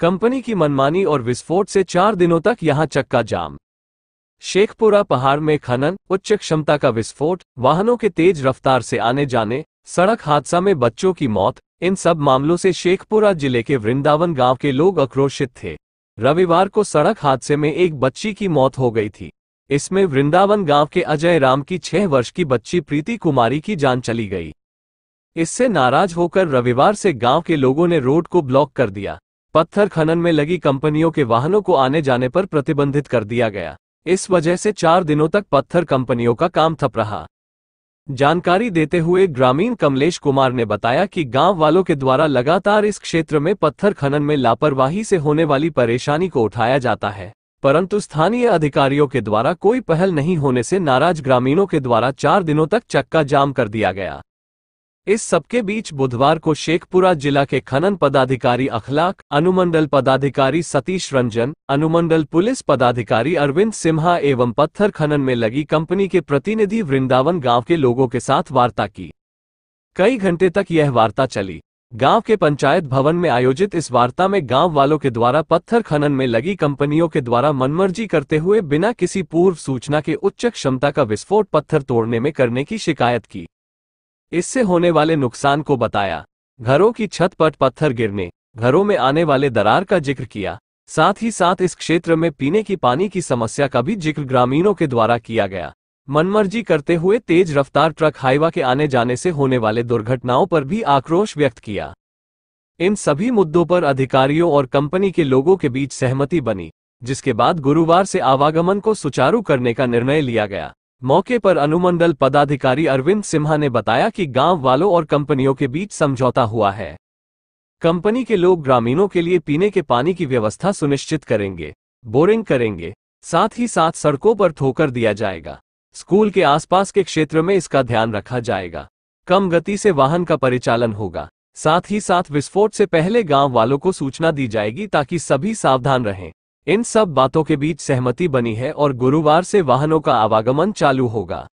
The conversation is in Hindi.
कंपनी की मनमानी और विस्फोट से चार दिनों तक यहां चक्का जाम शेखपुरा पहाड़ में खनन उच्च क्षमता का विस्फोट वाहनों के तेज रफ्तार से आने जाने सड़क हादसा में बच्चों की मौत इन सब मामलों से शेखपुरा जिले के वृंदावन गांव के लोग आक्रोशित थे रविवार को सड़क हादसे में एक बच्ची की मौत हो गई थी इसमें वृंदावन गांव के अजय राम की छह वर्ष की बच्ची प्रीति कुमारी की जान चली गई इससे नाराज होकर रविवार से गांव के लोगों ने रोड को ब्लॉक कर दिया पत्थर खनन में लगी कंपनियों के वाहनों को आने जाने पर प्रतिबंधित कर दिया गया इस वजह से चार दिनों तक पत्थर कंपनियों का काम थप रहा जानकारी देते हुए ग्रामीण कमलेश कुमार ने बताया कि गांव वालों के द्वारा लगातार इस क्षेत्र में पत्थर खनन में लापरवाही से होने वाली परेशानी को उठाया जाता है परंतु स्थानीय अधिकारियों के द्वारा कोई पहल नहीं होने से नाराज ग्रामीणों के द्वारा चार दिनों तक चक्का जाम कर दिया गया इस सबके बीच बुधवार को शेखपुरा जिला के खनन पदाधिकारी अखलाक अनुमंडल पदाधिकारी सतीश रंजन अनुमंडल पुलिस पदाधिकारी अरविंद सिम्हा एवं पत्थर खनन में लगी कंपनी के प्रतिनिधि वृंदावन गांव के लोगों के साथ वार्ता की कई घंटे तक यह वार्ता चली गांव के पंचायत भवन में आयोजित इस वार्ता में गांव वालों के द्वारा पत्थर खनन में लगी कंपनियों के द्वारा मनमर्जी करते हुए बिना किसी पूर्व सूचना के उच्च क्षमता का विस्फोट पत्थर तोड़ने में करने की शिकायत की इससे होने वाले नुकसान को बताया घरों की छत पर पत्थर गिरने घरों में आने वाले दरार का जिक्र किया साथ ही साथ इस क्षेत्र में पीने की पानी की समस्या का भी जिक्र ग्रामीणों के द्वारा किया गया मनमर्जी करते हुए तेज रफ्तार ट्रक हाईवा के आने जाने से होने वाले दुर्घटनाओं पर भी आक्रोश व्यक्त किया इन सभी मुद्दों पर अधिकारियों और कंपनी के लोगों के बीच सहमति बनी जिसके बाद गुरुवार से आवागमन को सुचारू करने का निर्णय लिया गया मौके पर अनुमंडल पदाधिकारी अरविंद सिम्हा ने बताया कि गांव वालों और कंपनियों के बीच समझौता हुआ है कंपनी के लोग ग्रामीणों के लिए पीने के पानी की व्यवस्था सुनिश्चित करेंगे बोरिंग करेंगे साथ ही साथ सड़कों पर ठोकर दिया जाएगा स्कूल के आसपास के क्षेत्र में इसका ध्यान रखा जाएगा कम गति से वाहन का परिचालन होगा साथ ही साथ विस्फोट से पहले गांव वालों को सूचना दी जाएगी ताकि सभी सावधान रहें इन सब बातों के बीच सहमति बनी है और गुरुवार से वाहनों का आवागमन चालू होगा